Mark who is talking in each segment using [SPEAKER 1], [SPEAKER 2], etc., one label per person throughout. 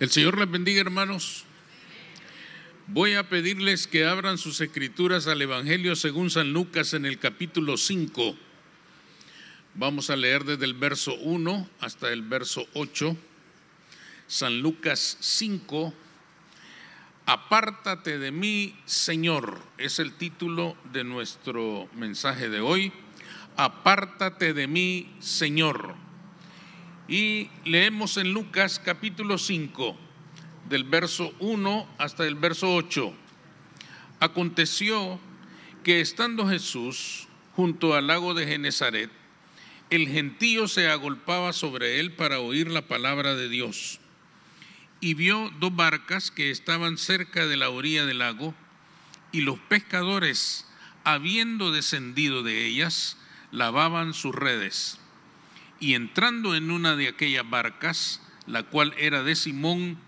[SPEAKER 1] El Señor les bendiga, hermanos. Voy a pedirles que abran sus escrituras al Evangelio según San Lucas en el capítulo 5. Vamos a leer desde el verso 1 hasta el verso 8. San Lucas 5. Apártate de mí, Señor, es el título de nuestro mensaje de hoy. Apártate de mí, Señor. Y leemos en Lucas capítulo 5, del verso 1 hasta el verso 8. Aconteció que estando Jesús junto al lago de Genezaret, el gentío se agolpaba sobre él para oír la palabra de Dios. Y vio dos barcas que estaban cerca de la orilla del lago, y los pescadores, habiendo descendido de ellas, lavaban sus redes y entrando en una de aquellas barcas, la cual era de Simón,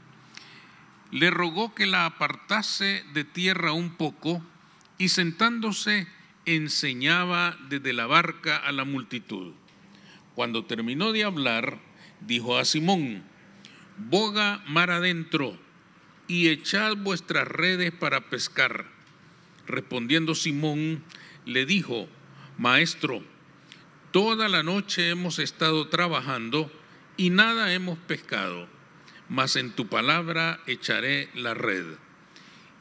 [SPEAKER 1] le rogó que la apartase de tierra un poco y sentándose enseñaba desde la barca a la multitud. Cuando terminó de hablar, dijo a Simón, boga mar adentro y echad vuestras redes para pescar. Respondiendo Simón, le dijo, Maestro, Toda la noche hemos estado trabajando y nada hemos pescado, mas en tu palabra echaré la red.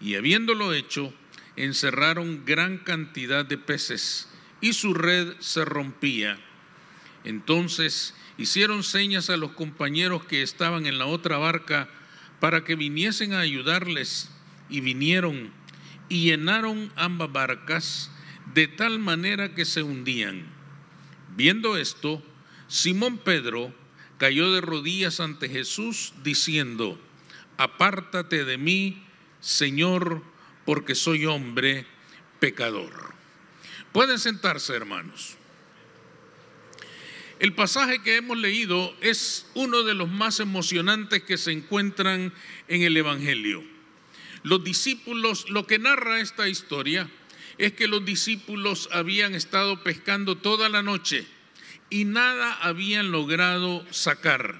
[SPEAKER 1] Y habiéndolo hecho, encerraron gran cantidad de peces y su red se rompía. Entonces hicieron señas a los compañeros que estaban en la otra barca para que viniesen a ayudarles y vinieron y llenaron ambas barcas de tal manera que se hundían. Viendo esto, Simón Pedro cayó de rodillas ante Jesús diciendo, apártate de mí, Señor, porque soy hombre pecador. Pueden sentarse, hermanos. El pasaje que hemos leído es uno de los más emocionantes que se encuentran en el Evangelio. Los discípulos, lo que narra esta historia es que los discípulos habían estado pescando toda la noche y nada habían logrado sacar.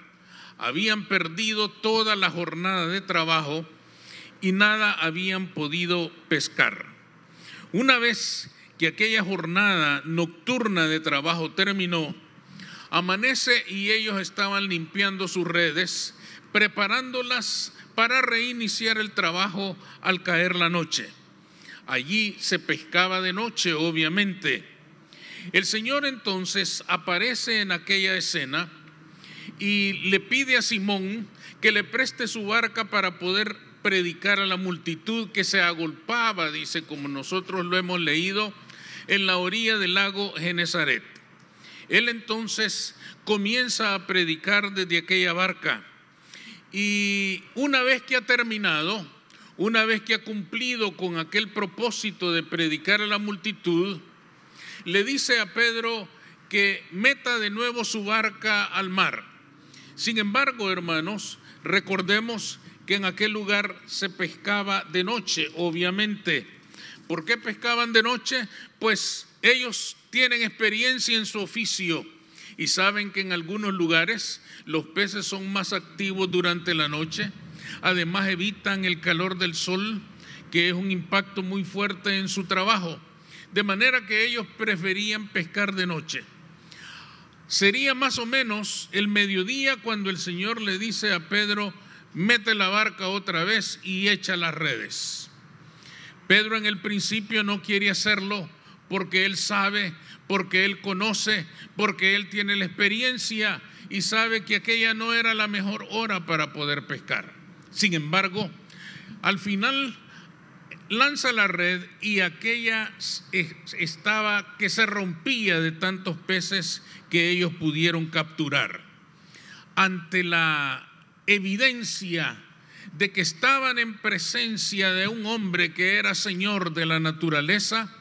[SPEAKER 1] Habían perdido toda la jornada de trabajo y nada habían podido pescar. Una vez que aquella jornada nocturna de trabajo terminó, amanece y ellos estaban limpiando sus redes, preparándolas para reiniciar el trabajo al caer la noche. Allí se pescaba de noche, obviamente el Señor entonces aparece en aquella escena y le pide a Simón que le preste su barca para poder predicar a la multitud que se agolpaba, dice, como nosotros lo hemos leído, en la orilla del lago Genesaret. Él entonces comienza a predicar desde aquella barca y una vez que ha terminado, una vez que ha cumplido con aquel propósito de predicar a la multitud, le dice a Pedro que meta de nuevo su barca al mar. Sin embargo, hermanos, recordemos que en aquel lugar se pescaba de noche, obviamente. ¿Por qué pescaban de noche? Pues ellos tienen experiencia en su oficio y saben que en algunos lugares los peces son más activos durante la noche. Además evitan el calor del sol, que es un impacto muy fuerte en su trabajo de manera que ellos preferían pescar de noche. Sería más o menos el mediodía cuando el Señor le dice a Pedro, mete la barca otra vez y echa las redes. Pedro en el principio no quiere hacerlo porque él sabe, porque él conoce, porque él tiene la experiencia y sabe que aquella no era la mejor hora para poder pescar. Sin embargo, al final lanza la red y aquella estaba que se rompía de tantos peces que ellos pudieron capturar. Ante la evidencia de que estaban en presencia de un hombre que era señor de la naturaleza,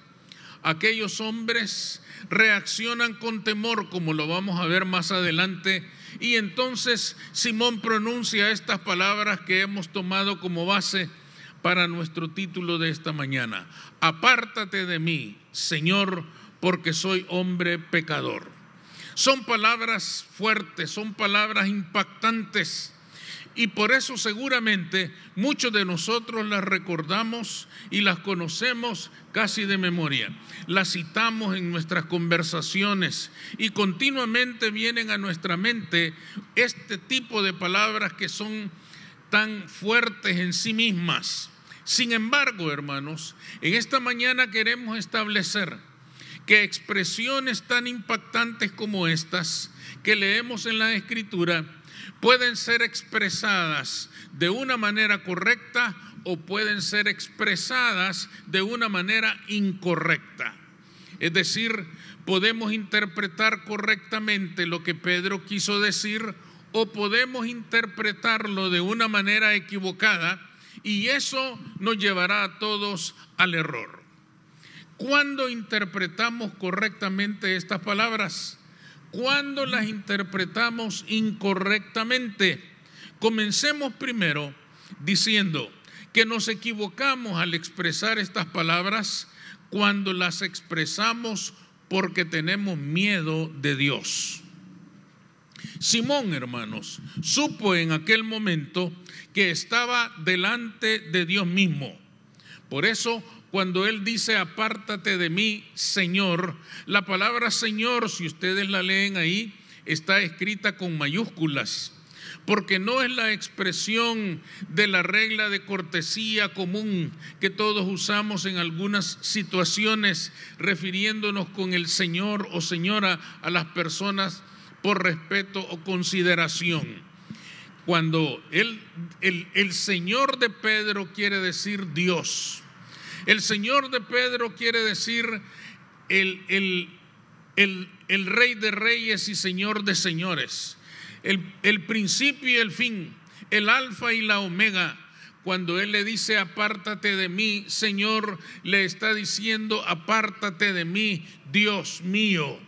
[SPEAKER 1] aquellos hombres reaccionan con temor, como lo vamos a ver más adelante, y entonces Simón pronuncia estas palabras que hemos tomado como base para nuestro título de esta mañana. Apártate de mí, Señor, porque soy hombre pecador. Son palabras fuertes, son palabras impactantes. Y por eso seguramente muchos de nosotros las recordamos y las conocemos casi de memoria. Las citamos en nuestras conversaciones y continuamente vienen a nuestra mente este tipo de palabras que son tan fuertes en sí mismas. Sin embargo, hermanos, en esta mañana queremos establecer que expresiones tan impactantes como estas que leemos en la Escritura pueden ser expresadas de una manera correcta o pueden ser expresadas de una manera incorrecta. Es decir, podemos interpretar correctamente lo que Pedro quiso decir o podemos interpretarlo de una manera equivocada y eso nos llevará a todos al error. Cuando interpretamos correctamente estas palabras, cuando las interpretamos incorrectamente, comencemos primero diciendo que nos equivocamos al expresar estas palabras cuando las expresamos porque tenemos miedo de Dios. Simón, hermanos, supo en aquel momento que estaba delante de Dios mismo. Por eso, cuando Él dice, apártate de mí, Señor, la palabra Señor, si ustedes la leen ahí, está escrita con mayúsculas, porque no es la expresión de la regla de cortesía común que todos usamos en algunas situaciones, refiriéndonos con el Señor o Señora a las personas por respeto o consideración. Cuando el, Señor de Pedro quiere decir Dios, el Señor de Pedro quiere decir el, el, el Rey de Reyes y Señor de Señores, el principio y el fin, el Alfa y la Omega, cuando Él le dice, apártate de mí, Señor, le está diciendo, apártate de mí, Dios mío.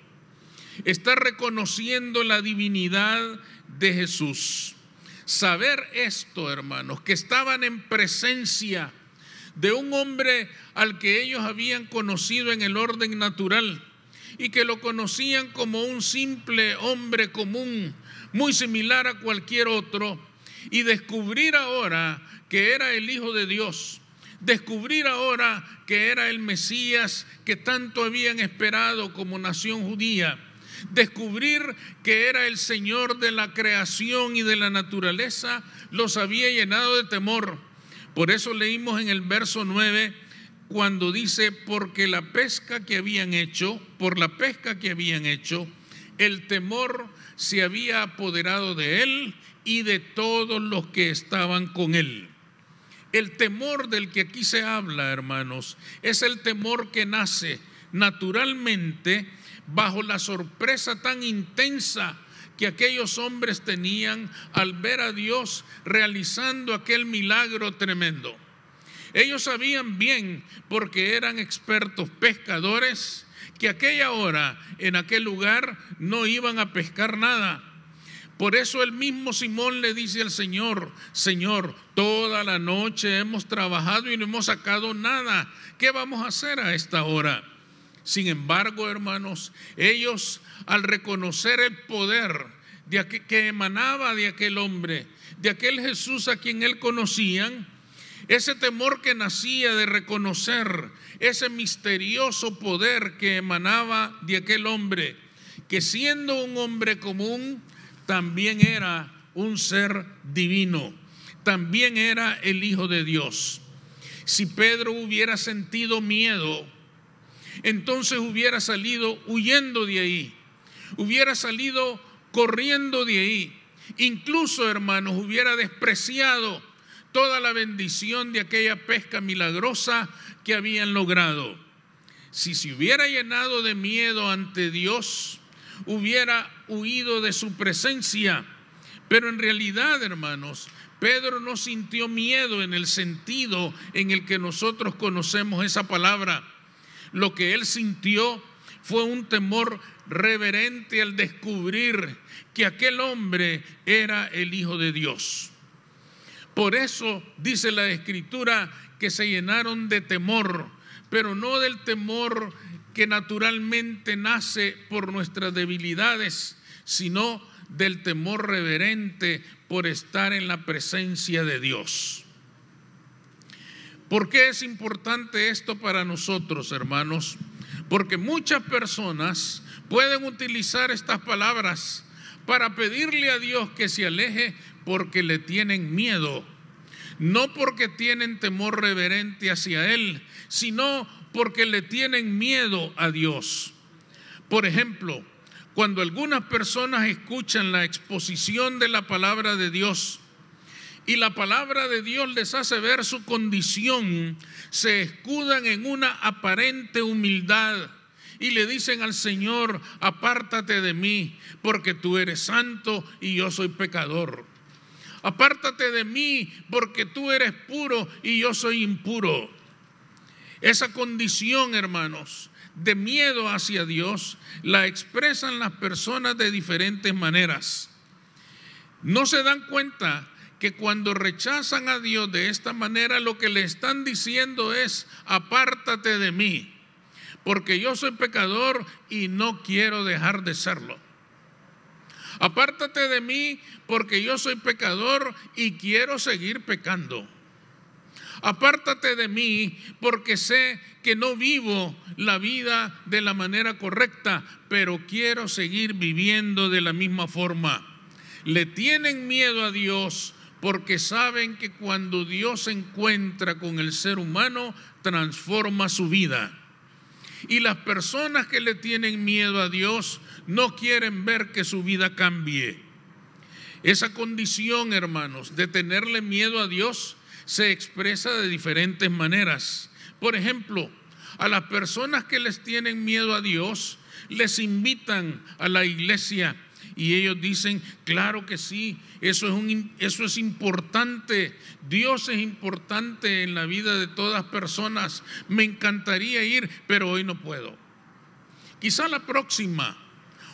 [SPEAKER 1] Está reconociendo la divinidad de Jesús. Saber esto, hermanos, que estaban en presencia de un hombre al que ellos habían conocido en el orden natural y que lo conocían como un simple hombre común, muy similar a cualquier otro, y descubrir ahora que era el Hijo de Dios, descubrir ahora que era el Mesías que tanto habían esperado como nación judía descubrir que era el Señor de la creación y de la naturaleza, los había llenado de temor. Por eso leímos en el verso 9 cuando dice, porque la pesca que habían hecho, por la pesca que habían hecho, el temor se había apoderado de él y de todos los que estaban con él. El temor del que aquí se habla, hermanos, es el temor que nace naturalmente bajo la sorpresa tan intensa que aquellos hombres tenían al ver a Dios realizando aquel milagro tremendo. Ellos sabían bien, porque eran expertos pescadores, que aquella hora, en aquel lugar, no iban a pescar nada. Por eso el mismo Simón le dice al Señor, Señor, toda la noche hemos trabajado y no hemos sacado nada. ¿Qué vamos a hacer a esta hora? Sin embargo, hermanos, ellos al reconocer el poder de que emanaba de aquel hombre, de aquel Jesús a quien él conocían, ese temor que nacía de reconocer ese misterioso poder que emanaba de aquel hombre, que siendo un hombre común, también era un ser divino, también era el Hijo de Dios. Si Pedro hubiera sentido miedo, entonces hubiera salido huyendo de ahí, hubiera salido corriendo de ahí, incluso hermanos, hubiera despreciado toda la bendición de aquella pesca milagrosa que habían logrado. Si se hubiera llenado de miedo ante Dios, hubiera huido de su presencia. Pero en realidad, hermanos, Pedro no sintió miedo en el sentido en el que nosotros conocemos esa palabra. Lo que él sintió fue un temor reverente al descubrir que aquel hombre era el Hijo de Dios. Por eso dice la escritura que se llenaron de temor, pero no del temor que naturalmente nace por nuestras debilidades, sino del temor reverente por estar en la presencia de Dios. ¿Por qué es importante esto para nosotros, hermanos? Porque muchas personas pueden utilizar estas palabras para pedirle a Dios que se aleje porque le tienen miedo, no porque tienen temor reverente hacia Él, sino porque le tienen miedo a Dios. Por ejemplo, cuando algunas personas escuchan la exposición de la palabra de Dios, y la palabra de Dios les hace ver su condición, se escudan en una aparente humildad y le dicen al Señor, apártate de mí, porque tú eres santo y yo soy pecador. Apártate de mí, porque tú eres puro y yo soy impuro. Esa condición, hermanos, de miedo hacia Dios, la expresan las personas de diferentes maneras. No se dan cuenta que cuando rechazan a Dios de esta manera, lo que le están diciendo es, apártate de mí, porque yo soy pecador y no quiero dejar de serlo. Apártate de mí porque yo soy pecador y quiero seguir pecando. Apártate de mí porque sé que no vivo la vida de la manera correcta, pero quiero seguir viviendo de la misma forma. Le tienen miedo a Dios porque saben que cuando Dios se encuentra con el ser humano, transforma su vida. Y las personas que le tienen miedo a Dios no quieren ver que su vida cambie. Esa condición, hermanos, de tenerle miedo a Dios se expresa de diferentes maneras. Por ejemplo, a las personas que les tienen miedo a Dios, les invitan a la iglesia y ellos dicen, claro que sí, eso es, un, eso es importante, Dios es importante en la vida de todas personas, me encantaría ir, pero hoy no puedo. Quizá la próxima,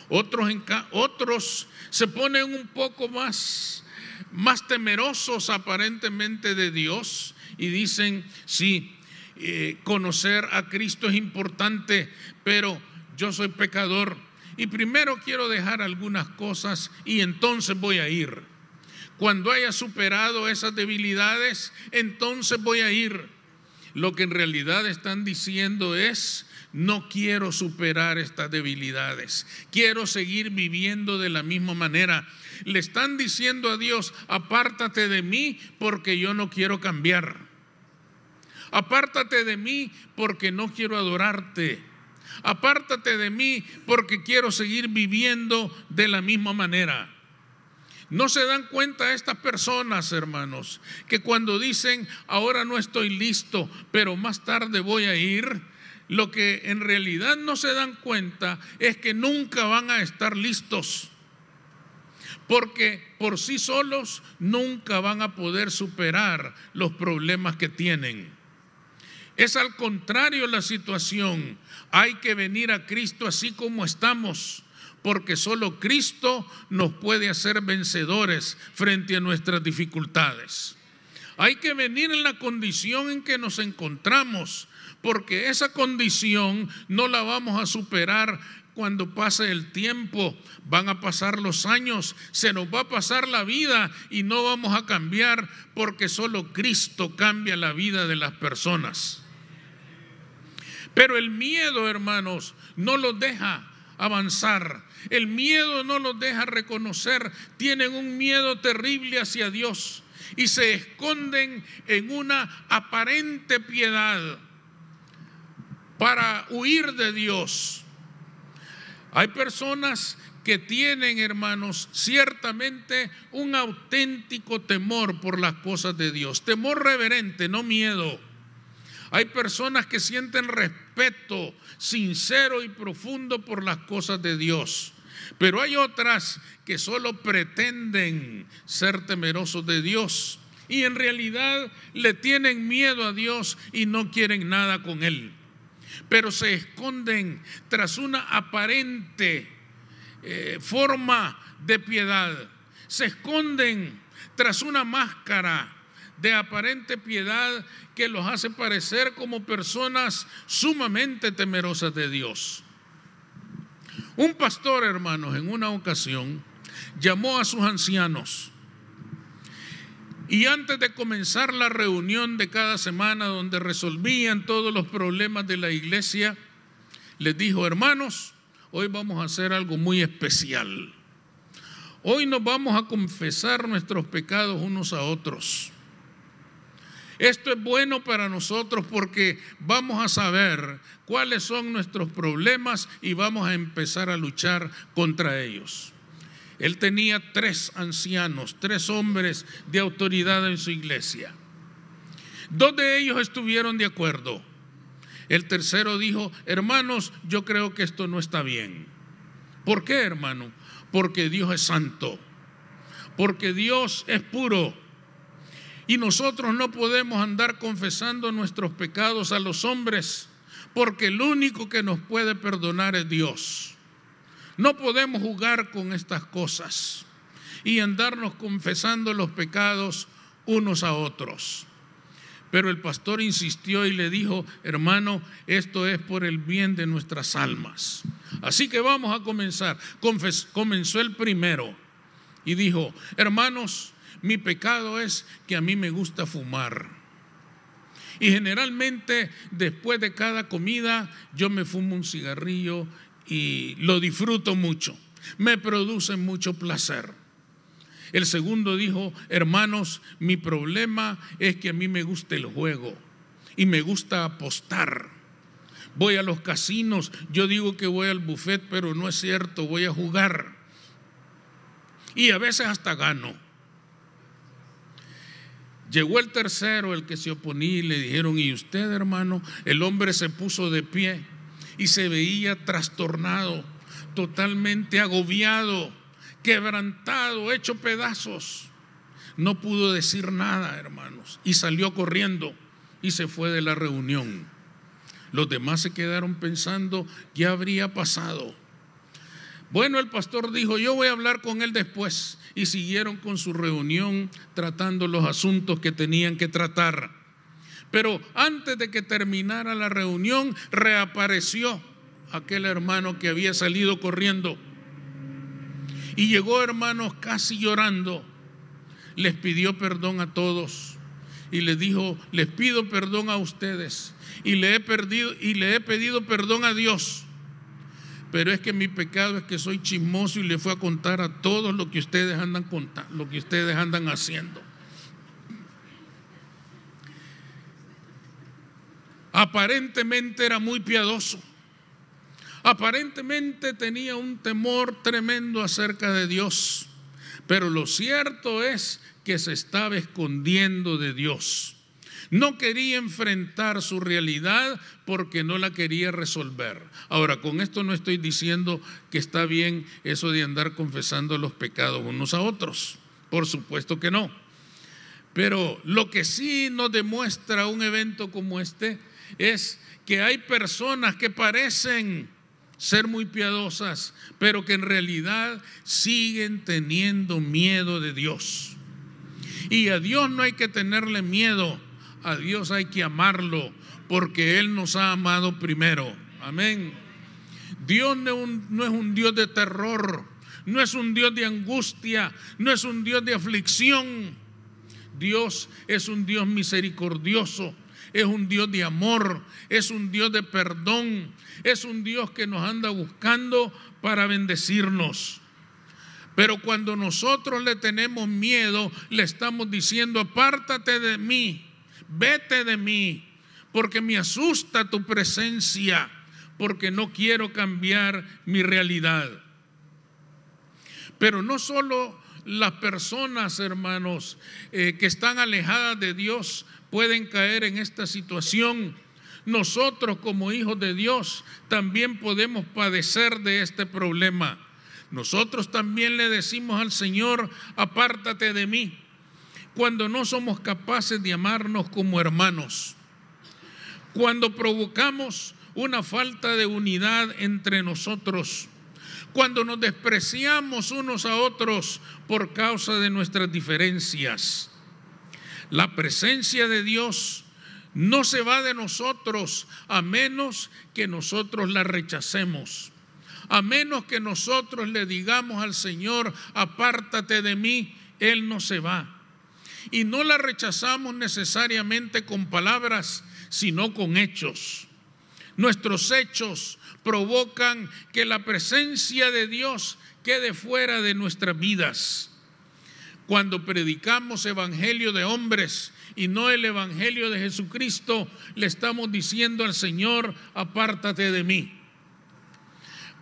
[SPEAKER 1] otros, otros se ponen un poco más, más temerosos aparentemente de Dios y dicen, sí, eh, conocer a Cristo es importante, pero yo soy pecador y primero quiero dejar algunas cosas y entonces voy a ir. Cuando haya superado esas debilidades, entonces voy a ir. Lo que en realidad están diciendo es, no quiero superar estas debilidades, quiero seguir viviendo de la misma manera. Le están diciendo a Dios, apártate de mí porque yo no quiero cambiar. Apártate de mí porque no quiero adorarte apártate de mí porque quiero seguir viviendo de la misma manera. No se dan cuenta estas personas, hermanos, que cuando dicen, ahora no estoy listo, pero más tarde voy a ir, lo que en realidad no se dan cuenta es que nunca van a estar listos, porque por sí solos nunca van a poder superar los problemas que tienen. Es al contrario la situación. Hay que venir a Cristo así como estamos, porque solo Cristo nos puede hacer vencedores frente a nuestras dificultades. Hay que venir en la condición en que nos encontramos, porque esa condición no la vamos a superar cuando pase el tiempo, van a pasar los años, se nos va a pasar la vida y no vamos a cambiar porque solo Cristo cambia la vida de las personas. Pero el miedo, hermanos, no los deja avanzar. El miedo no los deja reconocer. Tienen un miedo terrible hacia Dios y se esconden en una aparente piedad para huir de Dios. Hay personas que tienen, hermanos, ciertamente un auténtico temor por las cosas de Dios, temor reverente, no miedo. Hay personas que sienten respeto sincero y profundo por las cosas de Dios. Pero hay otras que solo pretenden ser temerosos de Dios y en realidad le tienen miedo a Dios y no quieren nada con Él. Pero se esconden tras una aparente eh, forma de piedad. Se esconden tras una máscara de aparente piedad que los hace parecer como personas sumamente temerosas de Dios. Un pastor, hermanos, en una ocasión llamó a sus ancianos y antes de comenzar la reunión de cada semana donde resolvían todos los problemas de la iglesia, les dijo, hermanos, hoy vamos a hacer algo muy especial. Hoy nos vamos a confesar nuestros pecados unos a otros. Esto es bueno para nosotros porque vamos a saber cuáles son nuestros problemas y vamos a empezar a luchar contra ellos. Él tenía tres ancianos, tres hombres de autoridad en su iglesia. Dos de ellos estuvieron de acuerdo. El tercero dijo, hermanos, yo creo que esto no está bien. ¿Por qué, hermano? Porque Dios es santo, porque Dios es puro y nosotros no podemos andar confesando nuestros pecados a los hombres, porque el único que nos puede perdonar es Dios. No podemos jugar con estas cosas y andarnos confesando los pecados unos a otros. Pero el pastor insistió y le dijo, hermano, esto es por el bien de nuestras almas. Así que vamos a comenzar. comenzó el primero y dijo, hermanos, mi pecado es que a mí me gusta fumar. Y generalmente después de cada comida yo me fumo un cigarrillo y lo disfruto mucho. Me produce mucho placer. El segundo dijo, hermanos, mi problema es que a mí me gusta el juego y me gusta apostar. Voy a los casinos, yo digo que voy al buffet, pero no es cierto, voy a jugar. Y a veces hasta gano Llegó el tercero, el que se oponía, y le dijeron, ¿y usted, hermano? El hombre se puso de pie y se veía trastornado, totalmente agobiado, quebrantado, hecho pedazos. No pudo decir nada, hermanos, y salió corriendo y se fue de la reunión. Los demás se quedaron pensando, ¿qué habría pasado? Bueno, el pastor dijo, yo voy a hablar con él después. Y siguieron con su reunión tratando los asuntos que tenían que tratar. Pero antes de que terminara la reunión, reapareció aquel hermano que había salido corriendo. Y llegó, hermanos, casi llorando. Les pidió perdón a todos. Y les dijo, les pido perdón a ustedes. Y le he, y le he pedido perdón a Dios pero es que mi pecado es que soy chismoso y le fue a contar a todos lo que ustedes andan contando, lo que ustedes andan haciendo. Aparentemente era muy piadoso. Aparentemente tenía un temor tremendo acerca de Dios. Pero lo cierto es que se estaba escondiendo de Dios. No quería enfrentar su realidad porque no la quería resolver. Ahora, con esto no estoy diciendo que está bien eso de andar confesando los pecados unos a otros. Por supuesto que no. Pero lo que sí nos demuestra un evento como este es que hay personas que parecen ser muy piadosas, pero que en realidad siguen teniendo miedo de Dios. Y a Dios no hay que tenerle miedo a Dios hay que amarlo porque Él nos ha amado primero. Amén. Dios no, es un Dios de terror, no es un Dios de angustia, no es un Dios de aflicción. Dios es un Dios misericordioso, es un Dios de amor, es un Dios de perdón, es un Dios que nos anda buscando para bendecirnos. Pero cuando nosotros le tenemos miedo, le estamos diciendo, apártate de mí, vete de mí, porque me asusta tu presencia, porque no quiero cambiar mi realidad. Pero no solo las personas, hermanos, eh, que están alejadas de Dios pueden caer en esta situación. Nosotros como hijos de Dios también podemos padecer de este problema. Nosotros también le decimos al Señor, apártate de mí, cuando no somos capaces de amarnos como hermanos, cuando provocamos una falta de unidad entre nosotros, cuando nos despreciamos unos a otros por causa de nuestras diferencias. La presencia de Dios no se va de nosotros a menos que nosotros la rechacemos. A menos que nosotros le digamos al Señor, apártate de mí, Él no se va. Y no la rechazamos necesariamente con palabras, sino con hechos. Nuestros hechos provocan que la presencia de Dios quede fuera de nuestras vidas. Cuando predicamos evangelio de hombres y no el evangelio de Jesucristo, le estamos diciendo al Señor, apártate de mí.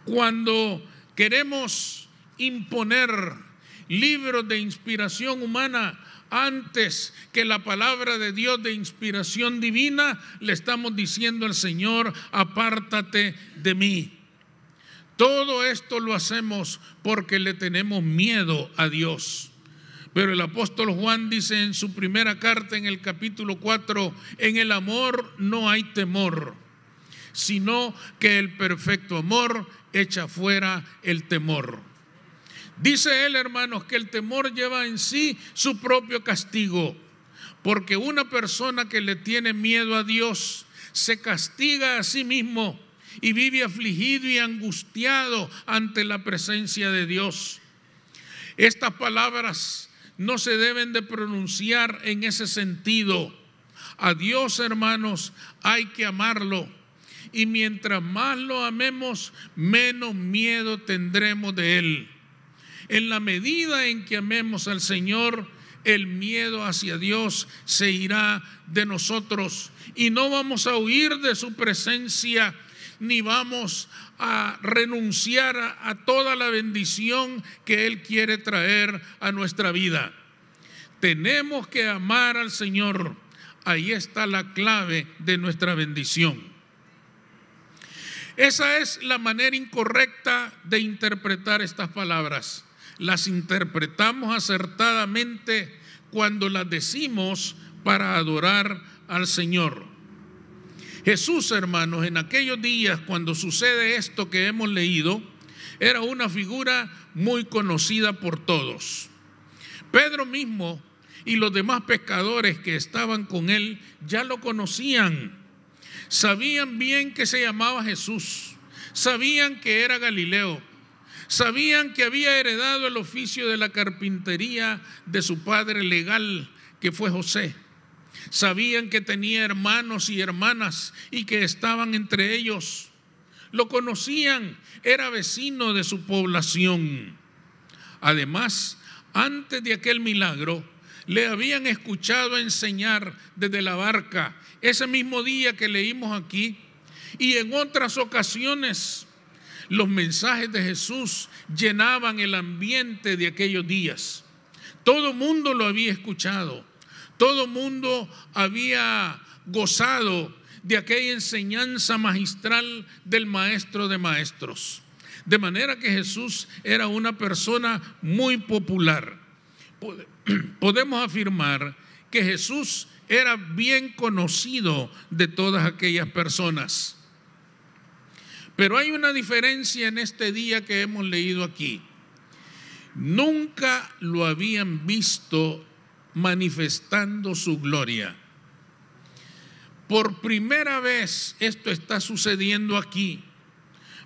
[SPEAKER 1] Cuando queremos imponer libros de inspiración humana antes que la palabra de Dios de inspiración divina, le estamos diciendo al Señor, apártate de mí. Todo esto lo hacemos porque le tenemos miedo a Dios. Pero el apóstol Juan dice en su primera carta en el capítulo 4, en el amor no hay temor, sino que el perfecto amor echa fuera el temor. Dice él, hermanos, que el temor lleva en sí su propio castigo, porque una persona que le tiene miedo a Dios se castiga a sí mismo y vive afligido y angustiado ante la presencia de Dios. Estas palabras no se deben de pronunciar en ese sentido. A Dios, hermanos, hay que amarlo. Y mientras más lo amemos, menos miedo tendremos de Él. En la medida en que amemos al Señor, el miedo hacia Dios se irá de nosotros y no vamos a huir de su presencia ni vamos a renunciar a, toda la bendición que Él quiere traer a nuestra vida. Tenemos que amar al Señor. Ahí está la clave de nuestra bendición. Esa es la manera incorrecta de interpretar estas palabras las interpretamos acertadamente cuando las decimos para adorar al Señor. Jesús, hermanos, en aquellos días cuando sucede esto que hemos leído, era una figura muy conocida por todos. Pedro mismo y los demás pescadores que estaban con él ya lo conocían. Sabían bien que se llamaba Jesús. Sabían que era Galileo Sabían que había heredado el oficio de la carpintería de su padre legal, que fue José. Sabían que tenía hermanos y hermanas y que estaban entre ellos. Lo conocían, era vecino de su población. Además, antes de aquel milagro, le habían escuchado enseñar desde la barca, ese mismo día que leímos aquí, y en otras ocasiones los mensajes de Jesús llenaban el ambiente de aquellos días. Todo mundo lo había escuchado. Todo mundo había gozado de aquella enseñanza magistral del maestro de maestros. De manera que Jesús era una persona muy popular. Podemos afirmar que Jesús era bien conocido de todas aquellas personas. Pero hay una diferencia en este día que hemos leído aquí. Nunca lo habían visto manifestando su gloria. Por primera vez esto está sucediendo aquí.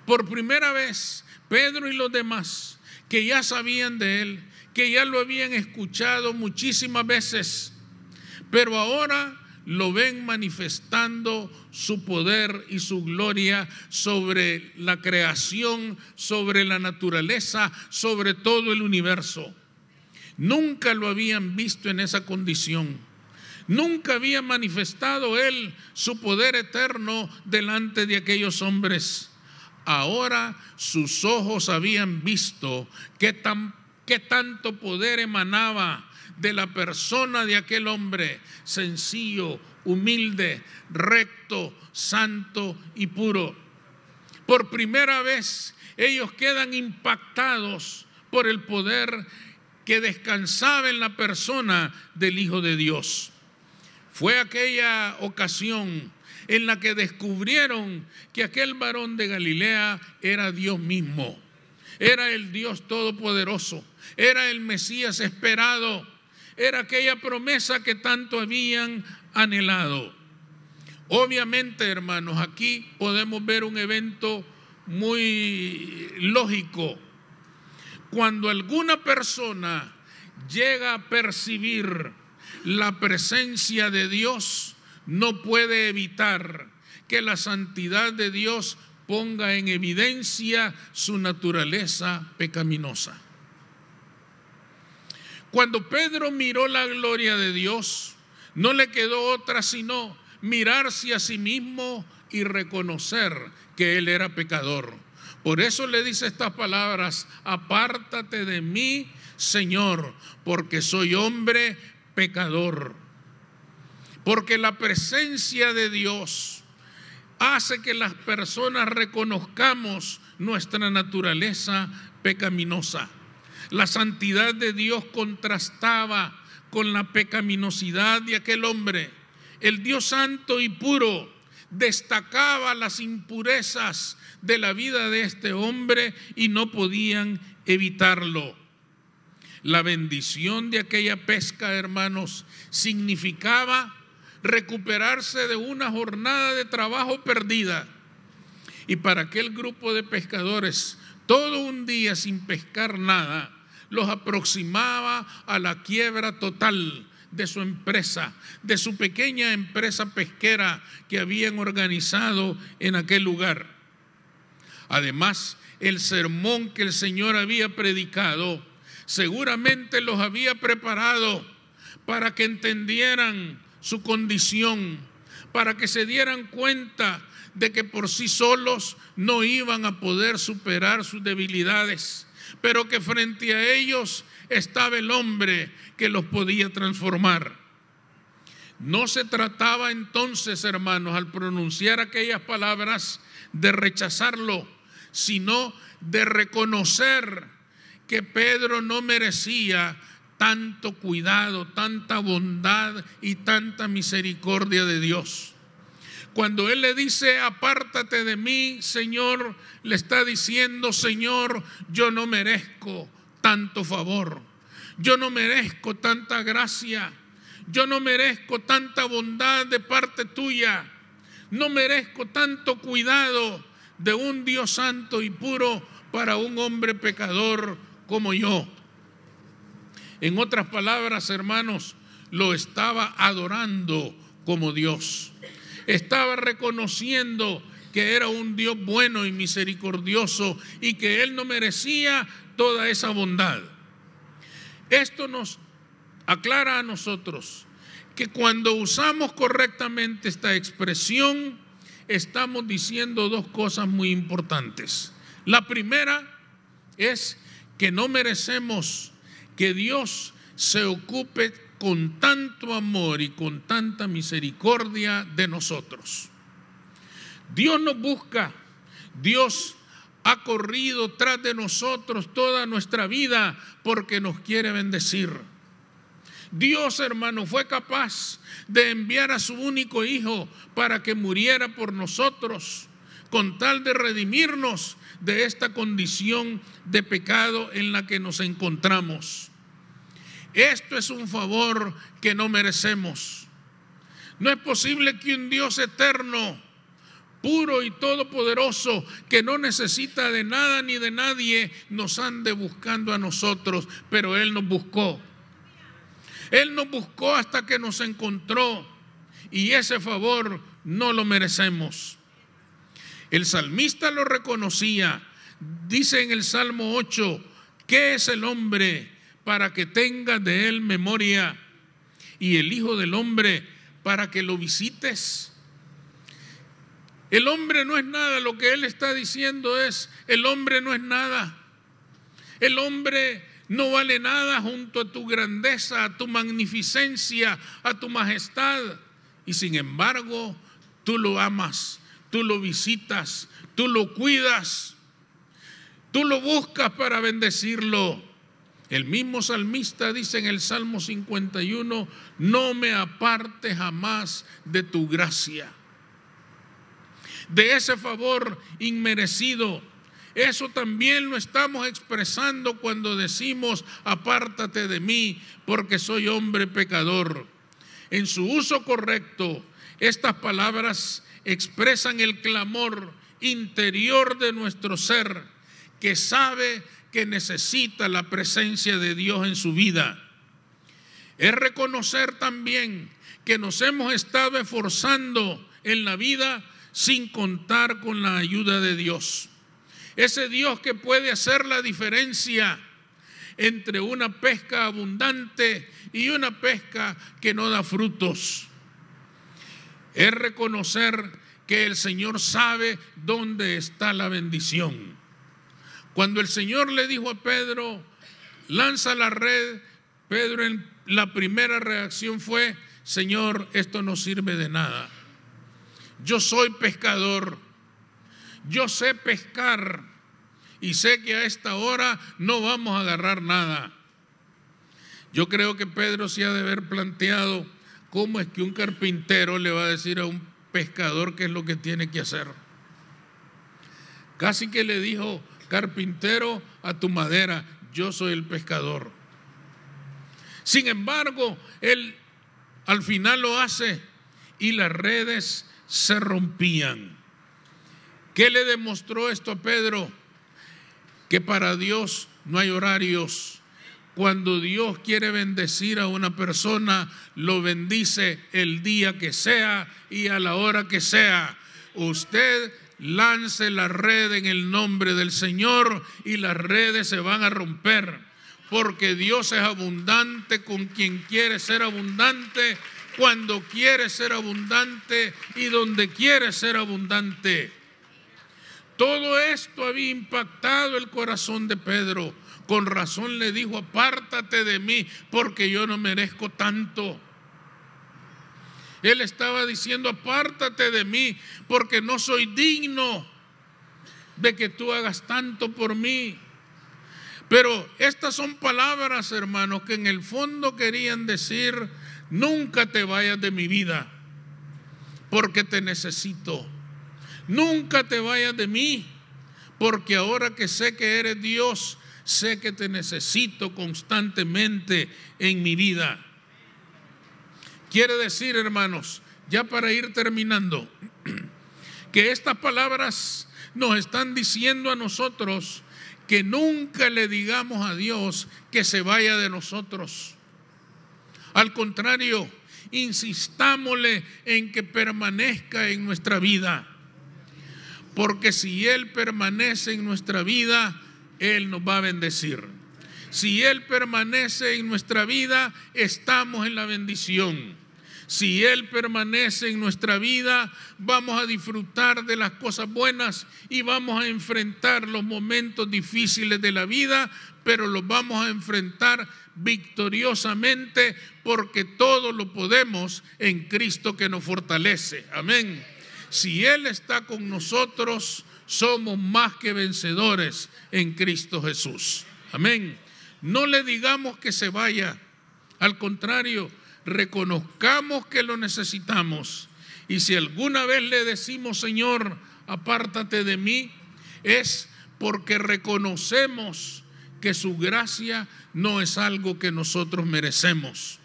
[SPEAKER 1] Por primera vez Pedro y los demás que ya sabían de él, que ya lo habían escuchado muchísimas veces, pero ahora lo ven manifestando su poder y su gloria sobre la creación, sobre la naturaleza, sobre todo el universo. Nunca lo habían visto en esa condición. Nunca había manifestado Él su poder eterno delante de aquellos hombres. Ahora sus ojos habían visto qué, qué tanto poder emanaba de la persona de aquel hombre sencillo, humilde, recto, santo y puro. Por primera vez ellos quedan impactados por el poder que descansaba en la persona del Hijo de Dios. Fue aquella ocasión en la que descubrieron que aquel varón de Galilea era Dios mismo, era el Dios todopoderoso, era el Mesías esperado era aquella promesa que tanto habían anhelado. Obviamente, hermanos, aquí podemos ver un evento muy lógico. Cuando alguna persona llega a percibir la presencia de Dios, no puede evitar que la santidad de Dios ponga en evidencia su naturaleza pecaminosa. Cuando Pedro miró la gloria de Dios, no le quedó otra sino mirarse a sí mismo y reconocer que él era pecador. Por eso le dice estas palabras, apártate de mí, Señor, porque soy hombre pecador. Porque la presencia de Dios hace que las personas reconozcamos nuestra naturaleza pecaminosa. La santidad de Dios contrastaba con la pecaminosidad de aquel hombre. El Dios santo y puro destacaba las impurezas de la vida de este hombre y no podían evitarlo. La bendición de aquella pesca, hermanos, significaba recuperarse de una jornada de trabajo perdida. Y para aquel grupo de pescadores, todo un día sin pescar nada, los aproximaba a la quiebra total de su empresa, de su pequeña empresa pesquera que habían organizado en aquel lugar. Además, el sermón que el Señor había predicado seguramente los había preparado para que entendieran su condición, para que se dieran cuenta de que por sí solos no iban a poder superar sus debilidades pero que frente a ellos estaba el hombre que los podía transformar. No se trataba entonces, hermanos, al pronunciar aquellas palabras de rechazarlo, sino de reconocer que Pedro no merecía tanto cuidado, tanta bondad y tanta misericordia de Dios. Cuando Él le dice, apártate de mí, Señor, le está diciendo, Señor, yo no merezco tanto favor, yo no merezco tanta gracia, yo no merezco tanta bondad de parte tuya, no merezco tanto cuidado de un Dios santo y puro para un hombre pecador como yo. En otras palabras, hermanos, lo estaba adorando como Dios estaba reconociendo que era un Dios bueno y misericordioso y que él no merecía toda esa bondad. Esto nos aclara a nosotros que cuando usamos correctamente esta expresión, estamos diciendo dos cosas muy importantes. La primera es que no merecemos que Dios se ocupe con tanto amor y con tanta misericordia de nosotros. Dios nos busca, Dios ha corrido tras de nosotros toda nuestra vida porque nos quiere bendecir. Dios, hermano, fue capaz de enviar a su único hijo para que muriera por nosotros, con tal de redimirnos de esta condición de pecado en la que nos encontramos. Esto es un favor que no merecemos. No es posible que un Dios eterno, puro y todopoderoso, que no necesita de nada ni de nadie, nos ande buscando a nosotros, pero Él nos buscó. Él nos buscó hasta que nos encontró y ese favor no lo merecemos. El salmista lo reconocía. Dice en el Salmo 8, ¿qué es el hombre? para que tengas de él memoria, y el Hijo del Hombre para que lo visites. El hombre no es nada, lo que él está diciendo es, el hombre no es nada. El hombre no vale nada junto a tu grandeza, a tu magnificencia, a tu majestad. Y sin embargo, tú lo amas, tú lo visitas, tú lo cuidas, tú lo buscas para bendecirlo. El mismo salmista dice en el Salmo 51, no me aparte jamás de tu gracia. De ese favor inmerecido, eso también lo estamos expresando cuando decimos, apártate de mí, porque soy hombre pecador. En su uso correcto, estas palabras expresan el clamor interior de nuestro ser, que sabe que necesita la presencia de Dios en su vida. Es reconocer también que nos hemos estado esforzando en la vida sin contar con la ayuda de Dios. Ese Dios que puede hacer la diferencia entre una pesca abundante y una pesca que no da frutos. Es reconocer que el Señor sabe dónde está la bendición. Cuando el Señor le dijo a Pedro, lanza la red, Pedro en la primera reacción fue, Señor, esto no sirve de nada. Yo soy pescador, yo sé pescar y sé que a esta hora no vamos a agarrar nada. Yo creo que Pedro se ha de haber planteado cómo es que un carpintero le va a decir a un pescador qué es lo que tiene que hacer. Casi que le dijo, carpintero, a tu madera, yo soy el pescador. Sin embargo, él al final lo hace y las redes se rompían. ¿Qué le demostró esto a Pedro? Que para Dios no hay horarios. Cuando Dios quiere bendecir a una persona, lo bendice el día que sea y a la hora que sea. Usted Lance la red en el nombre del Señor y las redes se van a romper. Porque Dios es abundante con quien quiere ser abundante, cuando quiere ser abundante y donde quiere ser abundante. Todo esto había impactado el corazón de Pedro. Con razón le dijo, apártate de mí porque yo no merezco tanto. Él estaba diciendo, apártate de mí, porque no soy digno de que tú hagas tanto por mí. Pero estas son palabras, hermanos, que en el fondo querían decir, nunca te vayas de mi vida, porque te necesito. Nunca te vayas de mí, porque ahora que sé que eres Dios, sé que te necesito constantemente en mi vida. Quiere decir, hermanos, ya para ir terminando, que estas palabras nos están diciendo a nosotros que nunca le digamos a Dios que se vaya de nosotros. Al contrario, insistámosle en que permanezca en nuestra vida. Porque si Él permanece en nuestra vida, Él nos va a bendecir. Si Él permanece en nuestra vida, estamos en la bendición. Si Él permanece en nuestra vida, vamos a disfrutar de las cosas buenas y vamos a enfrentar los momentos difíciles de la vida, pero los vamos a enfrentar victoriosamente porque todo lo podemos en Cristo que nos fortalece. Amén. Si Él está con nosotros, somos más que vencedores en Cristo Jesús. Amén. No le digamos que se vaya. Al contrario, reconozcamos que lo necesitamos. Y si alguna vez le decimos, Señor, apártate de mí, es porque reconocemos que su gracia no es algo que nosotros merecemos.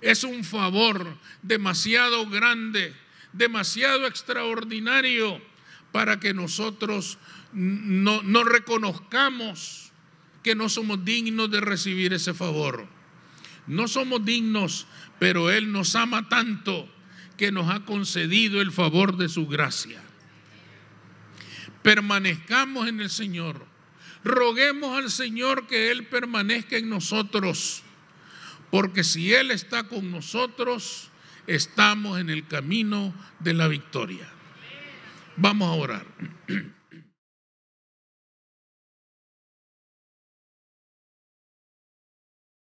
[SPEAKER 1] Es un favor demasiado grande, demasiado extraordinario para que nosotros no, reconozcamos que no somos dignos de recibir ese favor. No somos dignos, pero Él nos ama tanto que nos ha concedido el favor de su gracia. Permanezcamos en el Señor. Roguemos al Señor que Él permanezca en nosotros, porque si Él está con nosotros, estamos en el camino de la victoria. Vamos a orar.